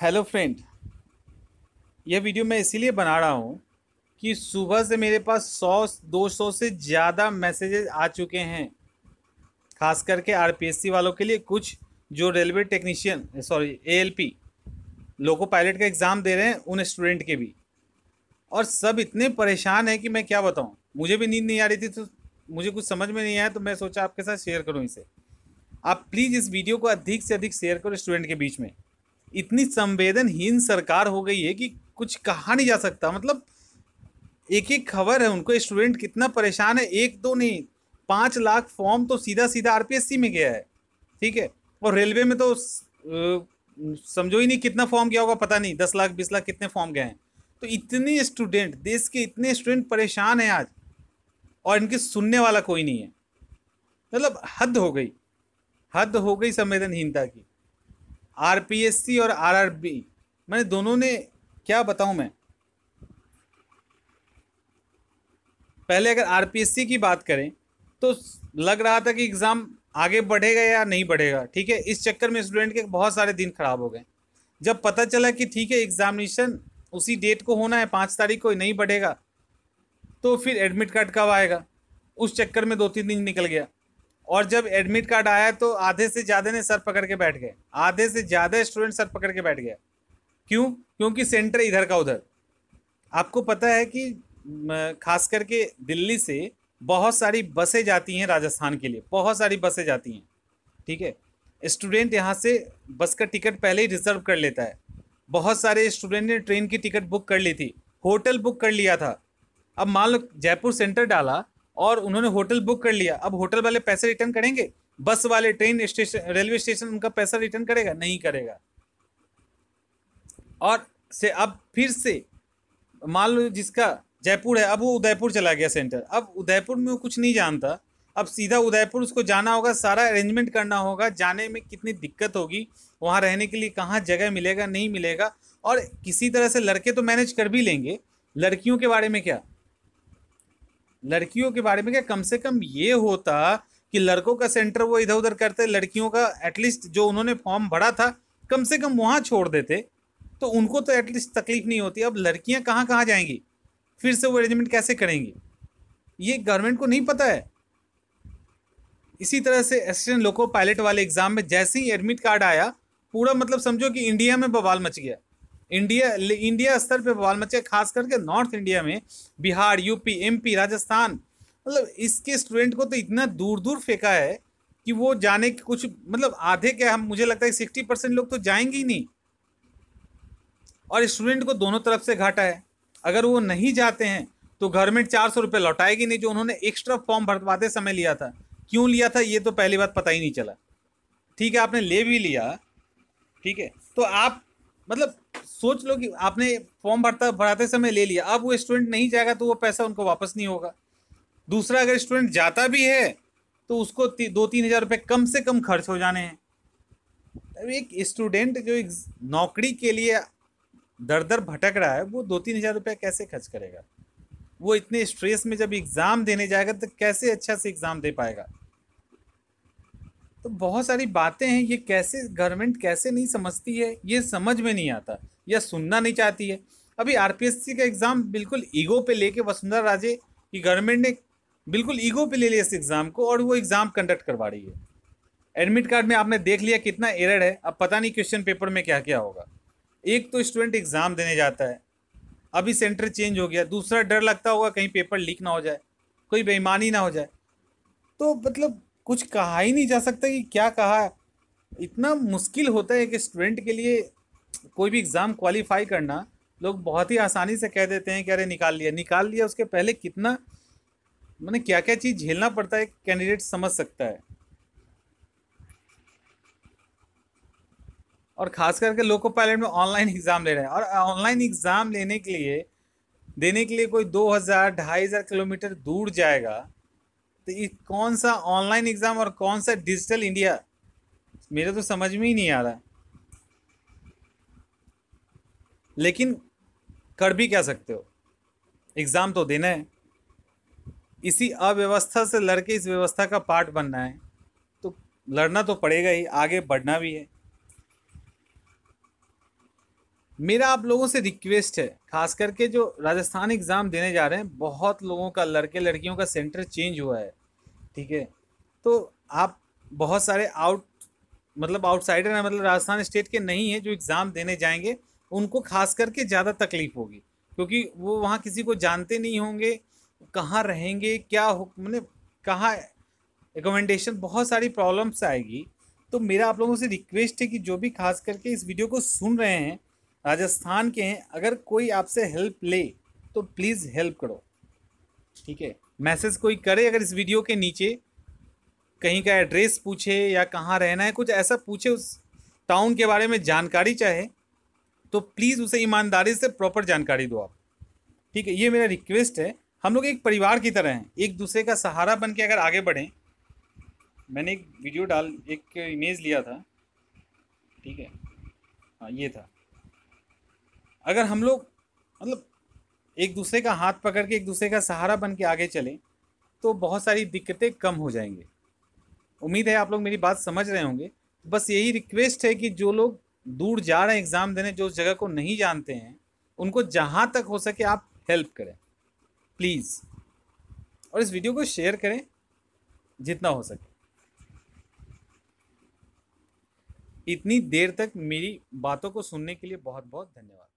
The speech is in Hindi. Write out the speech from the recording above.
हेलो फ्रेंड यह वीडियो मैं इसीलिए बना रहा हूँ कि सुबह से मेरे पास सौ दो सौ से ज़्यादा मैसेजेस आ चुके हैं खास करके आर वालों के लिए कुछ जो railway technician sorry ALP loco pilot का एग्ज़ाम दे रहे हैं उन स्टूडेंट के भी और सब इतने परेशान हैं कि मैं क्या बताऊँ मुझे भी नींद नहीं आ रही थी तो मुझे कुछ समझ में नहीं आया तो मैं सोचा आपके साथ शेयर करूँ इसे आप प्लीज़ इस वीडियो को अधिक से अधिक शेयर करो स्टूडेंट के बीच में इतनी संवेदनहीन सरकार हो गई है कि कुछ कहा नहीं जा सकता मतलब एक एक खबर है उनको स्टूडेंट कितना परेशान है एक दो तो नहीं पाँच लाख फॉर्म तो सीधा सीधा आर में गया है ठीक है और रेलवे में तो समझो ही नहीं कितना फॉर्म गया होगा पता नहीं दस लाख बीस लाख कितने फॉर्म गए हैं तो इतने स्टूडेंट देश के इतने स्टूडेंट परेशान हैं आज और इनके सुनने वाला कोई नहीं है मतलब हद हो गई हद हो गई संवेदनहीनता की सी और बी मैंने दोनों ने क्या बताऊं मैं पहले अगर सी की बात करें तो लग रहा था कि एग्ज़ाम आगे बढ़ेगा या नहीं बढ़ेगा ठीक है इस चक्कर में स्टूडेंट के बहुत सारे दिन ख़राब हो गए जब पता चला कि ठीक है एग्ज़ामिनेशन उसी डेट को होना है पाँच तारीख को नहीं बढ़ेगा तो फिर एडमिट कार्ड कब आएगा उस चक्कर में दो तीन दिन निकल गया और जब एडमिट कार्ड आया तो आधे से ज़्यादा ने सर पकड़ के बैठ गए आधे से ज़्यादा स्टूडेंट सर पकड़ के बैठ गया क्यों क्योंकि सेंटर इधर का उधर आपको पता है कि खास करके दिल्ली से बहुत सारी बसें जाती हैं राजस्थान के लिए बहुत सारी बसें जाती हैं ठीक है स्टूडेंट यहाँ से बस का टिकट पहले ही रिजर्व कर लेता है बहुत सारे स्टूडेंट ने ट्रेन की टिकट बुक कर ली थी होटल बुक कर लिया था अब मान लो जयपुर सेंटर डाला और उन्होंने होटल बुक कर लिया अब होटल वाले पैसे रिटर्न करेंगे बस वाले ट्रेन स्टेशन रेलवे स्टेशन उनका पैसा रिटर्न करेगा नहीं करेगा और से अब फिर से मान लो जिसका जयपुर है अब वो उदयपुर चला गया सेंटर अब उदयपुर में वो कुछ नहीं जानता अब सीधा उदयपुर उसको जाना होगा सारा अरेंजमेंट करना होगा जाने में कितनी दिक्कत होगी वहाँ रहने के लिए कहाँ जगह मिलेगा नहीं मिलेगा और किसी तरह से लड़के तो मैनेज कर भी लेंगे लड़कियों के बारे में क्या लड़कियों के बारे में क्या कम से कम ये होता कि लड़कों का सेंटर वो इधर उधर करते लड़कियों का एटलीस्ट जो उन्होंने फॉर्म भरा था कम से कम वहाँ छोड़ देते तो उनको तो एटलीस्ट तकलीफ नहीं होती अब लड़कियाँ कहाँ कहाँ जाएंगी फिर से वो अरेंजमेंट कैसे करेंगी ये गवर्नमेंट को नहीं पता है इसी तरह से असिस्टेंट लोको पायलट वाले एग्ज़ाम में जैसे ही एडमिट कार्ड आया पूरा मतलब समझो कि इंडिया में बवाल मच गया इंडिया इंडिया स्तर पे बवाल मचे खास करके नॉर्थ इंडिया में बिहार यूपी एमपी राजस्थान मतलब इसके स्टूडेंट को तो इतना दूर दूर फेंका है कि वो जाने के कुछ मतलब आधे क्या हम मुझे लगता है सिक्सटी परसेंट लोग तो जाएंगे ही नहीं और स्टूडेंट को दोनों तरफ से घाटा है अगर वो नहीं जाते हैं तो गवर्नमेंट चार सौ रुपये लौटाएगी नहीं जो उन्होंने एक्स्ट्रा फॉर्म भरवाते समय लिया था क्यों लिया था ये तो पहली बात पता ही नहीं चला ठीक है आपने ले भी लिया ठीक है तो आप मतलब सोच लो कि आपने फॉर्म भरता भराते समय ले लिया अब वो स्टूडेंट नहीं जाएगा तो वो पैसा उनको वापस नहीं होगा दूसरा अगर स्टूडेंट जाता भी है तो उसको ती, दो तीन हज़ार रुपये कम से कम खर्च हो जाने हैं अब एक स्टूडेंट जो एक नौकरी के लिए दर दर भटक रहा है वो दो तीन हज़ार रुपये कैसे खर्च करेगा वो इतने स्ट्रेस में जब एग्ज़ाम देने जाएगा तो कैसे अच्छा से एग्ज़ाम दे पाएगा तो बहुत सारी बातें हैं ये कैसे गवर्नमेंट कैसे नहीं समझती है ये समझ में नहीं आता या सुनना नहीं चाहती है अभी आर का एग्ज़ाम बिल्कुल ईगो पे लेके वसुंधरा राजे की गवर्नमेंट ने बिल्कुल ईगो पे ले लिया इस एग्ज़ाम को और वो एग्ज़ाम कंडक्ट करवा रही है एडमिट कार्ड में आपने देख लिया कितना एरर है अब पता नहीं क्वेश्चन पेपर में क्या क्या होगा एक तो स्टूडेंट एग्ज़ाम देने जाता है अभी सेंटर चेंज हो गया दूसरा डर लगता होगा कहीं पेपर लीक ना हो जाए कोई बेईमानी ना हो जाए तो मतलब कुछ कहा ही नहीं जा सकता कि क्या कहा इतना मुश्किल होता है कि स्टूडेंट के लिए कोई भी एग्ज़ाम क्वालिफाई करना लोग बहुत ही आसानी से कह देते हैं कि अरे निकाल लिया निकाल लिया उसके पहले कितना मैंने क्या क्या चीज़ झेलना पड़ता है कैंडिडेट समझ सकता है और ख़ास करके लोको पायलट में ऑनलाइन एग्ज़ाम ले रहे हैं और ऑनलाइन एग्ज़ाम लेने के लिए देने के लिए कोई दो हज़ार ढाई हज़ार किलोमीटर दूर जाएगा तो ये कौन सा ऑनलाइन एग्ज़ाम और कौन सा डिजिटल इंडिया मेरे तो समझ में ही नहीं आ रहा लेकिन कर भी क्या सकते हो एग्ज़ाम तो देना है इसी अव्यवस्था से लड़के इस व्यवस्था का पार्ट बनना है तो लड़ना तो पड़ेगा ही आगे बढ़ना भी है मेरा आप लोगों से रिक्वेस्ट है खास करके जो राजस्थान एग्ज़ाम देने जा रहे हैं बहुत लोगों का लड़के लड़कियों का सेंटर चेंज हुआ है ठीक है तो आप बहुत सारे आउट मतलब आउटसाइडर हैं मतलब राजस्थान स्टेट के नहीं हैं जो एग्ज़ाम देने जाएंगे उनको खास करके ज़्यादा तकलीफ होगी क्योंकि वो वहाँ किसी को जानते नहीं होंगे कहाँ रहेंगे क्या हो मैंने कहाँ रिकमेंडेशन बहुत सारी प्रॉब्लम्स आएगी तो मेरा आप लोगों से रिक्वेस्ट है कि जो भी खास करके इस वीडियो को सुन रहे हैं राजस्थान के हैं अगर कोई आपसे हेल्प ले तो प्लीज़ हेल्प करो ठीक है मैसेज कोई करे अगर इस वीडियो के नीचे कहीं का एड्रेस पूछे या कहाँ रहना है कुछ ऐसा पूछे उस टाउन के बारे में जानकारी चाहे तो प्लीज़ उसे ईमानदारी से प्रॉपर जानकारी दो आप ठीक है ये मेरा रिक्वेस्ट है हम लोग एक परिवार की तरह हैं एक दूसरे का सहारा बन के अगर आगे बढ़ें मैंने एक वीडियो डाल एक इमेज लिया था ठीक है हाँ ये था अगर हम लोग मतलब एक दूसरे का हाथ पकड़ के एक दूसरे का सहारा बन के आगे चलें तो बहुत सारी दिक्कतें कम हो जाएंगे उम्मीद है आप लोग मेरी बात समझ रहे होंगे बस यही रिक्वेस्ट है कि जो लोग दूर जा रहे हैं एग्ज़ाम देने जो उस जगह को नहीं जानते हैं उनको जहां तक हो सके आप हेल्प करें प्लीज़ और इस वीडियो को शेयर करें जितना हो सके इतनी देर तक मेरी बातों को सुनने के लिए बहुत बहुत धन्यवाद